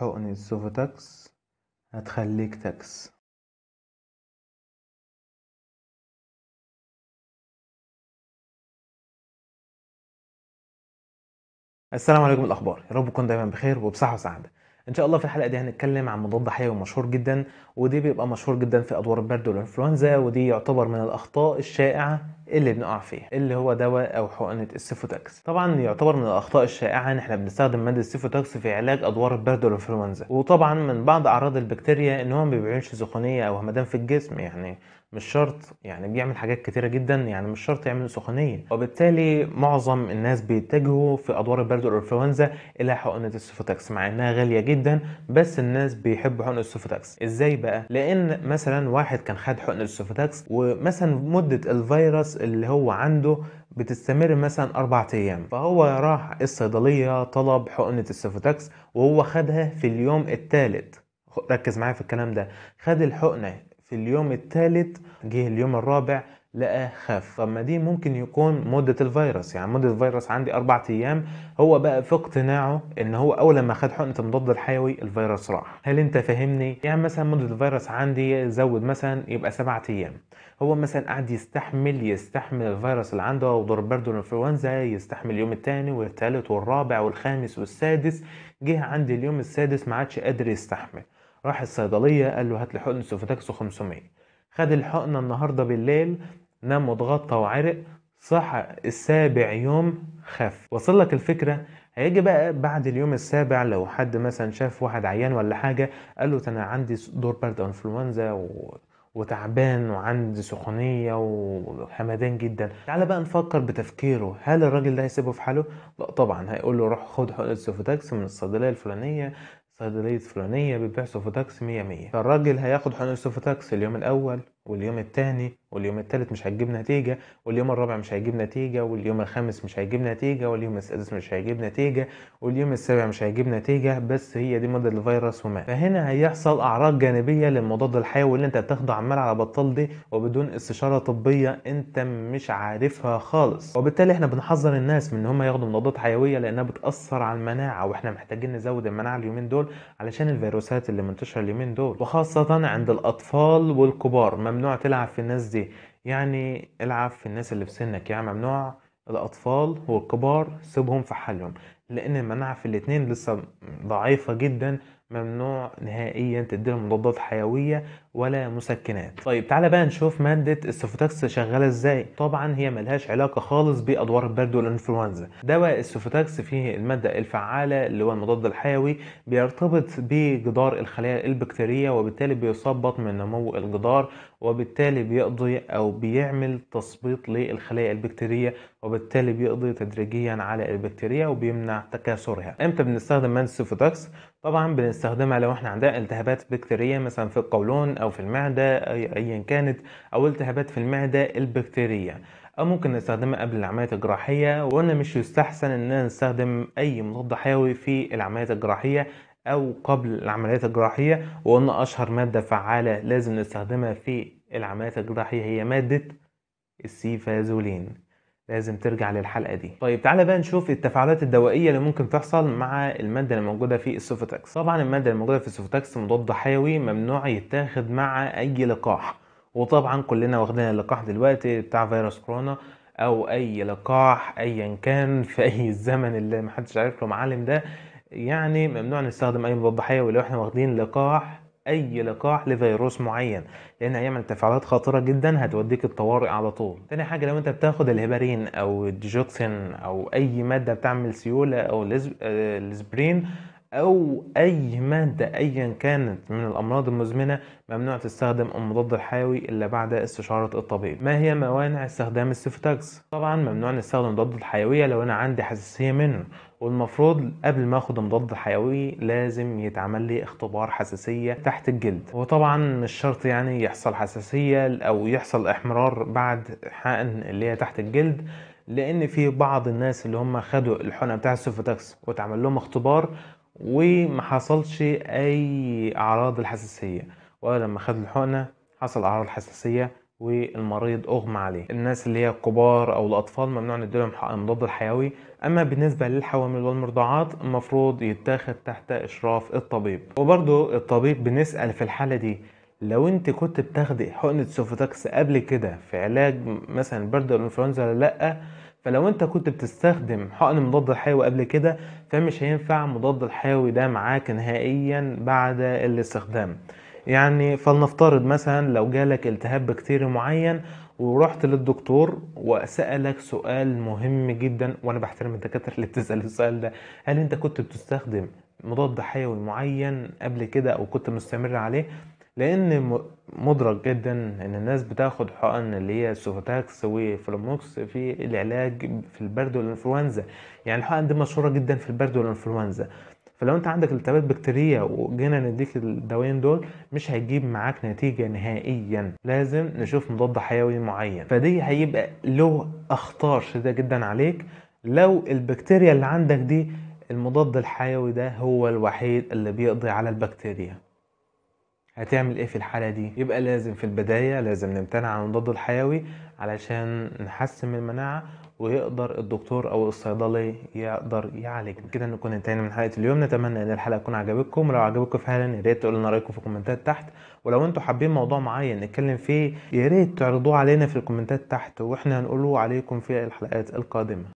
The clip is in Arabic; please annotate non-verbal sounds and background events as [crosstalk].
حقن السوفوتاكس هتخليك تاكس السلام عليكم الاخبار يا رب تكون دايما بخير وبصحه وسعاده ان شاء الله في الحلقه دي هنتكلم عن مضاد حيوي مشهور جدا ودي بيبقى مشهور جدا في ادوار البرد والانفلونزا ودي يعتبر من الاخطاء الشائعه اللي بنقع فيه اللي هو دواء او حقنه السيفوتاكس طبعا يعتبر من الاخطاء الشائعه ان احنا بنستخدم ماده السيفوتاكس في علاج ادوار البرد والانفلونزا وطبعا من بعض اعراض البكتيريا ان هو ما بيعملش سخونيه او همدان في الجسم يعني مش شرط يعني بيعمل حاجات كتيرة جدا يعني مش شرط يعمل سخونية وبالتالي معظم الناس بيتجهوا في أدوار البرد والإنفلونزا إلى حقنة السيفوتاكس مع إنها غالية جدا بس الناس بيحبوا حقنة السيفوتاكس إزاي بقى؟ لأن مثلا واحد كان خد حقنة السيفوتاكس ومثلا مدة الفيروس اللي هو عنده بتستمر مثلا أربعة أيام فهو راح الصيدلية طلب حقنة السيفوتاكس وهو خدها في اليوم الثالث ركز معايا في الكلام ده خد الحقنة في اليوم الثالث جه اليوم الرابع لقاه خف طب ما دي ممكن يكون مدة الفيروس يعني مدة الفيروس عندي أربع أيام هو بقى في اقتناعه إن هو أول لما خد حقنة المضاد الحيوي الفيروس راح هل أنت فاهمني؟ يعني مثلا مدة الفيروس عندي زود مثلا يبقى سبعة أيام هو مثلا قعد يستحمل يستحمل الفيروس اللي عنده وضرب برده الانفلونزا يستحمل اليوم الثاني والثالث والرابع والخامس والسادس جه عندي اليوم السادس ما عادش قادر يستحمل راح الصيدلية قال له هات لي حقنه سوفيتاكسو 500 خد الحقنة النهاردة بالليل نام واتغطى وعرق صحى السابع يوم خف وصل لك الفكرة هيجي بقى بعد اليوم السابع لو حد مثلا شاف واحد عيان ولا حاجة قال له أنا عندي دور برد انفلونزا و... وتعبان وعندي سخونية وحمدان جدا تعالى بقى نفكر بتفكيره هل الراجل ده هيسيبه في حاله؟ لا طبعا هيقول له روح خد حقنة سوفوتاكس من الصيدلية الفلانية صيدلية فلانية بتبيع سوفوتاكس مية مية فالراجل هياخد حقن السوفوتاكس اليوم الأول واليوم الثاني واليوم الثالث مش هتجيب نتيجة واليوم الرابع مش هيجيب نتيجة واليوم الخامس مش هيجيب نتيجة واليوم السادس مش هيجيب نتيجة واليوم السابع مش هيجيب نتيجة بس هي دي مضاد الفيروس وما فهنا هيحصل أعراض جانبية للمضاد الحيوي اللي أنت بتاخده عمال على بطال دي وبدون استشارة طبية أنت مش عارفها خالص وبالتالي احنا بنحذر الناس من إن هم ياخدوا مضادات حيوية لأنها بتأثر على المناعة واحنا محتاجين نزود المناعة اليومين دول علشان الفيروسات اللي منتشرة اليومين دول وخاصة عند الأطفال والكبار ممنوع تلعب في الناس دي يعني العب في الناس اللي في سنك يعني ممنوع الأطفال والكبار سيبهم في حالهم لان المناعه في الاتنين لسه ضعيفه جدا ممنوع نهائيا تديلهم مضادات حيويه ولا مسكنات طيب تعالى بقى نشوف ماده السوفوتاكس شغاله ازاي طبعا هي ملهاش علاقه خالص بادوار البرد والانفلونزا دواء السوفوتاكس فيه الماده الفعاله اللي هو المضاد الحيوي بيرتبط بجدار الخلايا البكتيريه وبالتالي بيثبط من نمو الجدار وبالتالي بيقضي او بيعمل تثبيط للخلايا البكتيريه وبالتالي بيقضي تدريجيا على البكتيريا وبيمنع تكاثرها امتى بنستخدم مادة السوفوتاكس طبعا بنستخدمها لو احنا عندنا التهابات بكتيريه مثلا في القولون او في المعده ايا كانت او التهابات في المعده البكتيريه او ممكن نستخدمها قبل العمليات الجراحيه وقلنا مش يستحسن اننا نستخدم اي مضاد حيوي في العمليات الجراحيه او قبل العمليات الجراحيه وقلنا اشهر ماده فعاله لازم نستخدمها في العمليات الجراحيه هي ماده السيفازولين لازم ترجع للحلقه دي طيب تعالى بقى نشوف التفاعلات الدوائيه اللي ممكن تحصل مع الماده اللي موجوده في السوفوتاكس طبعا الماده اللي موجوده في السوفوتاكس مضاد حيوي ممنوع يتاخد مع اي لقاح وطبعا كلنا واخدين اللقاح دلوقتي بتاع فيروس كورونا او اي لقاح ايا كان [laughs] في اي الزمن اللي محدش عارف له معالم ده يعني ممنوع نستخدم اي مضاد حيوي لو احنا واخدين لقاح اي لقاح لفيروس معين لان هيعمل تفاعلات خطيره جدا هتوديك الطوارئ على طول تاني حاجه لو انت بتاخد الهيبارين او الديجوكسين او اي ماده بتعمل سيوله او الاسبرين آه، او اي ماده ايا كانت من الامراض المزمنه ممنوع تستخدم المضاد الحيوي الا بعد استشاره الطبيب ما هي موانع استخدام السيفتاكس طبعا ممنوع نستخدم المضاد الحيوي لو انا عندي حساسيه منه والمفروض قبل ما اخد مضاد حيوي لازم يتعمل لي اختبار حساسيه تحت الجلد وطبعا مش شرط يعني يحصل حساسيه او يحصل احمرار بعد حقن اللي هي تحت الجلد لان في بعض الناس اللي هم خدوا الحقنه بتاع السوفتاكس واتعمل لهم اختبار وما حصلش اي اعراض الحساسيه ولا لما خد الحقنه حصل اعراض حساسيه والمريض اغمى عليه الناس اللي هي الكبار او الاطفال ممنوع نديلهم مضاد الحيوي اما بالنسبه للحوامل والمرضعات المفروض يتاخد تحت اشراف الطبيب وبرضو الطبيب بنسال في الحاله دي لو انت كنت بتاخدي حقنه سوفوتاكس قبل كده في علاج مثلا برد الانفلونزا ولا لا فلو انت كنت بتستخدم حقن مضاد حيوي قبل كده فمش هينفع مضاد الحيوي ده معاك نهائيا بعد الاستخدام يعني فلنفترض مثلا لو جالك التهاب بكتيري معين ورحت للدكتور وسألك سؤال مهم جدا وانا بحترم الدكاترة اللي بتسأل السؤال ده هل انت كنت بتستخدم مضاد حيوي معين قبل كده او كنت مستمر عليه لان مدرك جدا ان الناس بتاخد حقن اللي هي السوفوتاكس وفلوموكس في العلاج في البرد والانفلونزا يعني الحقن دي مشهوره جدا في البرد والانفلونزا فلو انت عندك التهابات بكتيريه وجينا نديك الدوايين دول مش هيجيب معاك نتيجه نهائيا لازم نشوف مضاد حيوي معين فدي هيبقى له اخطار شديده جدا عليك لو البكتيريا اللي عندك دي المضاد الحيوي ده هو الوحيد اللي بيقضي على البكتيريا هتعمل ايه في الحالة دي؟ يبقى لازم في البداية لازم نمتنع عن المضاد الحيوي علشان نحسن من المناعة ويقدر الدكتور او الصيدلي يقدر يعالجنا كده نكون انتهينا من حلقه اليوم نتمنى ان الحلقه تكون عجبتكم لو عجبتكم فعلا يا ريت تقولوا لنا رايكم في الكومنتات تحت ولو انتوا حابين موضوع معين نتكلم فيه يا ريت تعرضوه علينا في الكومنتات تحت واحنا هنقوله عليكم في الحلقات القادمه